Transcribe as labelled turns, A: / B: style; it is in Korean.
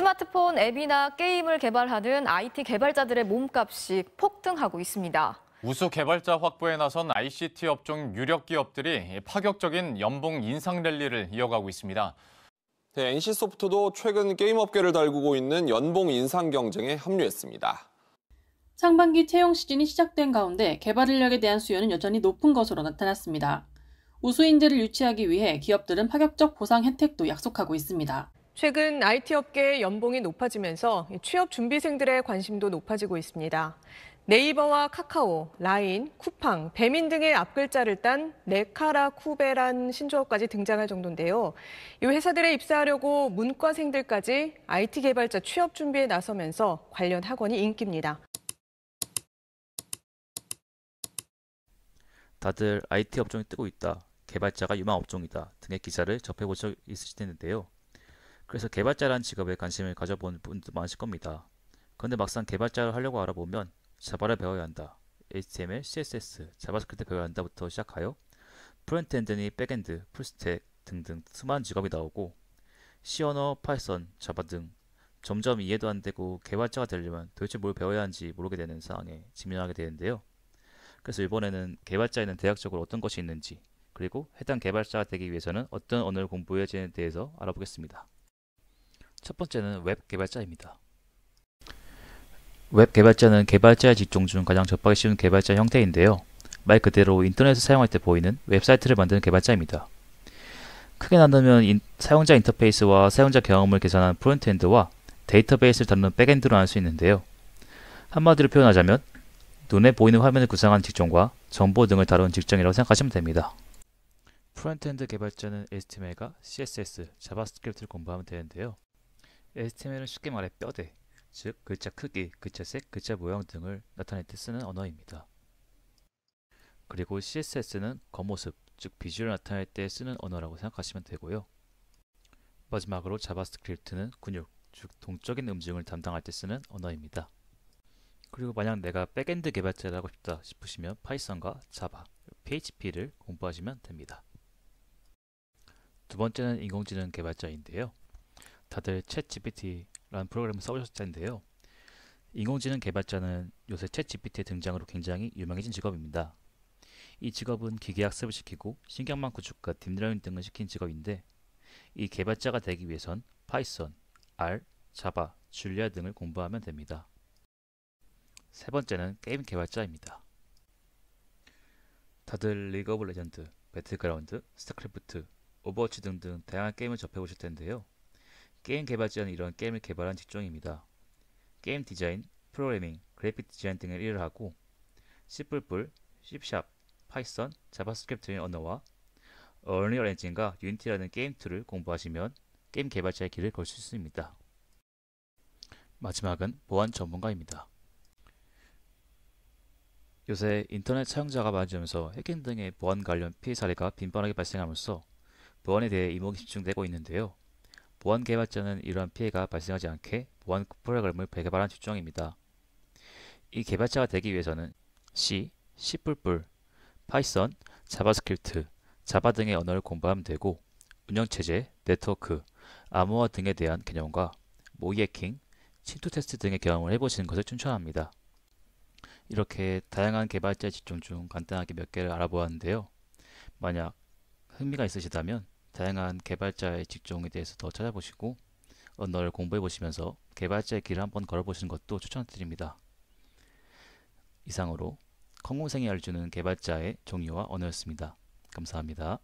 A: 스마트폰 앱이나 게임을 개발하는 IT 개발자들의 몸값이 폭등하고 있습니다. 우수 개발자 확보에 나선 ICT 업종 유력 기업들이 파격적인 연봉 인상 랠리를 이어가고 있습니다. 네, NC소프트도 최근 게임 업계를 달구고 있는 연봉 인상 경쟁에 합류했습니다. 상반기 채용 시즌이 시작된 가운데 개발 인력에 대한 수요는 여전히 높은 것으로 나타났습니다. 우수인재를 유치하기 위해 기업들은 파격적 보상 혜택도 약속하고 있습니다. 최근 IT 업계의 연봉이 높아지면서 취업 준비생들의 관심도 높아지고 있습니다. 네이버와 카카오, 라인, 쿠팡, 배민 등의 앞글자를 딴 네카라 쿠베란 신조어까지 등장할 정도인데요. 이 회사들에 입사하려고 문과생들까지 IT 개발자 취업 준비에 나서면서 관련 학원이 인기입니다. 다들 IT 업종이 뜨고 있다, 개발자가 유망 업종이다 등의 기사를 접해보셨을 텐데요. 그래서 개발자라는 직업에 관심을 가져본 분도 많으실 겁니다. 그런데 막상 개발자를 하려고 알아보면 자바를 배워야 한다. HTML, CSS, 자바스크립트 배워야 한다부터 시작하여 프론트엔드니 백엔드, 풀스택 등등 수많은 직업이 나오고 C 언어, 파이썬, 자바 등 점점 이해도 안 되고 개발자가 되려면 도대체 뭘 배워야 하는지 모르게 되는 상황에 직면하게 되는데요. 그래서 이번에는 개발자에는 대학적으로 어떤 것이 있는지 그리고 해당 개발자가 되기 위해서는 어떤 언어를 공부해야 하는지에 대해서 알아보겠습니다. 첫 번째는 웹 개발자입니다. 웹 개발자는 개발자의 직종 중 가장 접하기 쉬운 개발자 형태인데요. 말 그대로 인터넷을 사용할 때 보이는 웹사이트를 만드는 개발자입니다. 크게 나누면 인, 사용자 인터페이스와 사용자 경험을 계산한 프론트엔드와 데이터베이스를 다루는 백엔드로 나눌 수 있는데요. 한마디로 표현하자면 눈에 보이는 화면을 구상한 직종과 정보 등을 다루는 직종이라고 생각하시면 됩니다. 프론트엔드 개발자는 HTML과 CSS, 자바스크립트를 공부하면 되는데요. HTML은 쉽게 말해 뼈대, 즉 글자 크기, 글자 색, 글자 모양 등을 나타낼 때 쓰는 언어입니다. 그리고 CSS는 겉모습, 즉 비주얼을 나타낼 때 쓰는 언어라고 생각하시면 되고요. 마지막으로 자바스크립트는 근육, 즉 동적인 음증을 담당할 때 쓰는 언어입니다. 그리고 만약 내가 백엔드 개발자라고 싶다 싶으시면 파이썬과 자바, PHP를 공부하시면 됩니다. 두 번째는 인공지능 개발자인데요. 다들 챗 GPT라는 프로그램을 써보셨을 텐데요. 인공지능 개발자는 요새 챗 GPT의 등장으로 굉장히 유명해진 직업입니다. 이 직업은 기계 학습을 시키고 신경망 구축과 딥러닝 등을 시킨 직업인데 이 개발자가 되기 위해선 파이썬, R, 자바, 줄리아 등을 공부하면 됩니다. 세 번째는 게임 개발자입니다. 다들 리그 오브 레전드, 배틀그라운드, 스타크래프트, 오버워치 등등 다양한 게임을 접해보실 텐데요. 게임 개발자는 이런 게임을 개발한 직종입니다. 게임 디자인, 프로그래밍, 그래픽 디자인 등을 일을 하고 C++, C#, 파이썬, 자바스크립트 의 언어와 언리얼 엔진과 유니티라는 게임 툴을 공부하시면 게임 개발자의 길을 걸 수 있습니다. 마지막은 보안 전문가입니다. 요새 인터넷 사용자가 많아지면서 해킹 등의 보안 관련 피해 사례가 빈번하게 발생하면서 보안에 대해 이목이 집중되고 있는데요. 보안 개발자는 이러한 피해가 발생하지 않게 보안 프로그램을 개발한 주정입니다. 이 개발자가 되기 위해서는 C, C++, 파이썬, 자바스크립트, 자바 등의 언어를 공부하면 되고 운영체제, 네트워크, 암호화 등에 대한 개념과 모의해킹, 침투 테스트 등의 경험을 해보시는 것을 추천합니다. 이렇게 다양한 개발자 직종 중 간단하게 몇 개를 알아보았는데요. 만약 흥미가 있으시다면 다양한 개발자의 직종에 대해서 더 찾아보시고 언어를 공부해 보시면서 개발자의 길을 한번 걸어보시는 것도 추천드립니다. 이상으로 컴공생이 알려주는 개발자의 종류와 언어였습니다. 감사합니다.